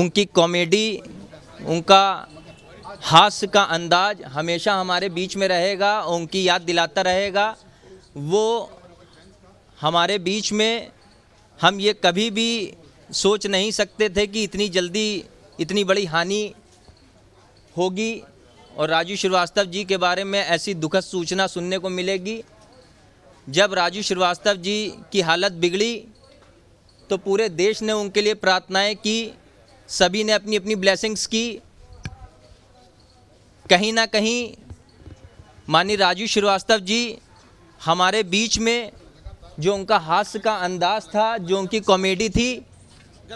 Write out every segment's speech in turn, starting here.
उनकी कॉमेडी उनका हास्य का अंदाज हमेशा हमारे बीच में रहेगा उनकी याद दिलाता रहेगा वो हमारे बीच में हम ये कभी भी सोच नहीं सकते थे कि इतनी जल्दी इतनी बड़ी हानि होगी और राजू श्रीवास्तव जी के बारे में ऐसी दुखद सूचना सुनने को मिलेगी जब राजू श्रीवास्तव जी की हालत बिगड़ी तो पूरे देश ने उनके लिए प्रार्थनाएं की सभी ने अपनी अपनी ब्लेसिंग्स की कहीं ना कहीं माननीय राजू श्रीवास्तव जी हमारे बीच में जो उनका हास्य का अंदाज था जो उनकी कॉमेडी थी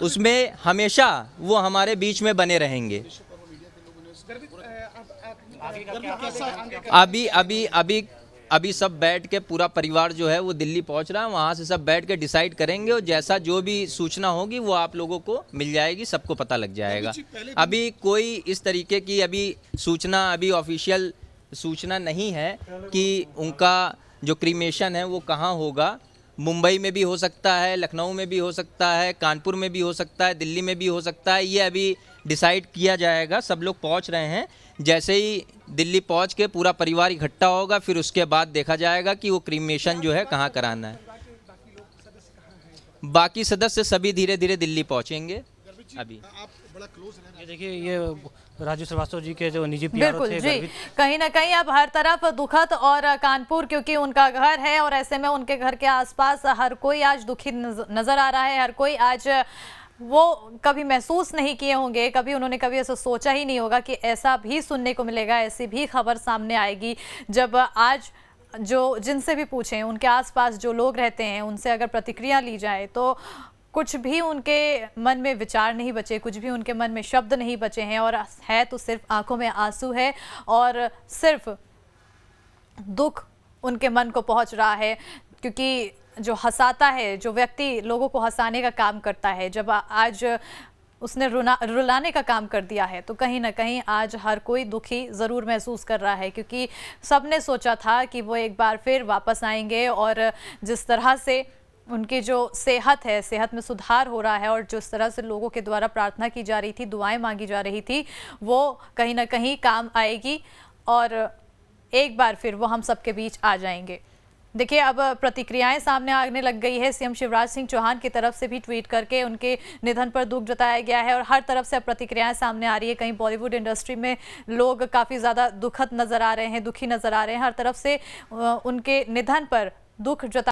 उसमें हमेशा वो हमारे बीच में बने रहेंगे अभी अभी अभी अभी अभी सब बैठ के पूरा परिवार जो है वो दिल्ली पहुंच रहा है वहाँ से सब बैठ के डिसाइड करेंगे और जैसा जो भी सूचना होगी वो आप लोगों को मिल जाएगी सबको पता लग जाएगा अभी कोई इस तरीके की अभी सूचना अभी ऑफिशियल सूचना नहीं है कि उनका जो क्रीमेशन है वो कहाँ होगा मुंबई में भी हो सकता है लखनऊ में भी हो सकता है कानपुर में भी हो सकता है दिल्ली में भी हो सकता है ये अभी डिसाइड किया जाएगा सब लोग पहुंच रहे हैं जैसे ही दिल्ली पहुंच के पूरा परिवार इकट्ठा होगा फिर उसके बाद देखा जाएगा कि वो क्रीमेशन जो है कहाँ कराना है बाकी सदस्य सभी धीरे धीरे दिल्ली पहुँचेंगे अभी देखिए ये राजू श्रीवास्तव जी के जो निजी पीआर थे जी कहीं ना कहीं अब हर तरफ दुखद और कानपुर क्योंकि उनका घर है और ऐसे में उनके घर के आसपास हर कोई आज दुखी नजर आ रहा है हर कोई आज वो कभी महसूस नहीं किए होंगे कभी उन्होंने कभी ऐसा सोचा ही नहीं होगा कि ऐसा भी सुनने को मिलेगा ऐसी भी खबर सामने आएगी जब आज जो जिनसे भी पूछें उनके आसपास जो लोग रहते हैं उनसे अगर प्रतिक्रिया ली जाए तो कुछ भी उनके मन में विचार नहीं बचे कुछ भी उनके मन में शब्द नहीं बचे हैं और है तो सिर्फ आंखों में आंसू है और सिर्फ दुख उनके मन को पहुंच रहा है क्योंकि जो हंसाता है जो व्यक्ति लोगों को हंसाने का काम करता है जब आज उसने रुना रुलाने का काम कर दिया है तो कहीं ना कहीं आज हर कोई दुखी ज़रूर महसूस कर रहा है क्योंकि सब ने सोचा था कि वो एक बार फिर वापस आएंगे और जिस तरह से उनकी जो सेहत है सेहत में सुधार हो रहा है और जिस तरह से लोगों के द्वारा प्रार्थना की जा रही थी दुआएं मांगी जा रही थी वो कहीं ना कहीं काम आएगी और एक बार फिर वो हम सबके बीच आ जाएंगे देखिए अब प्रतिक्रियाएं सामने आने लग गई है सीएम शिवराज सिंह चौहान की तरफ से भी ट्वीट करके उनके निधन पर दुख जताया गया है और हर तरफ से अब प्रतिक्रियाएं सामने आ रही है कहीं बॉलीवुड इंडस्ट्री में लोग काफ़ी ज़्यादा दुखद नज़र आ रहे हैं दुखी नज़र आ रहे हैं हर तरफ से उनके निधन पर दुख जता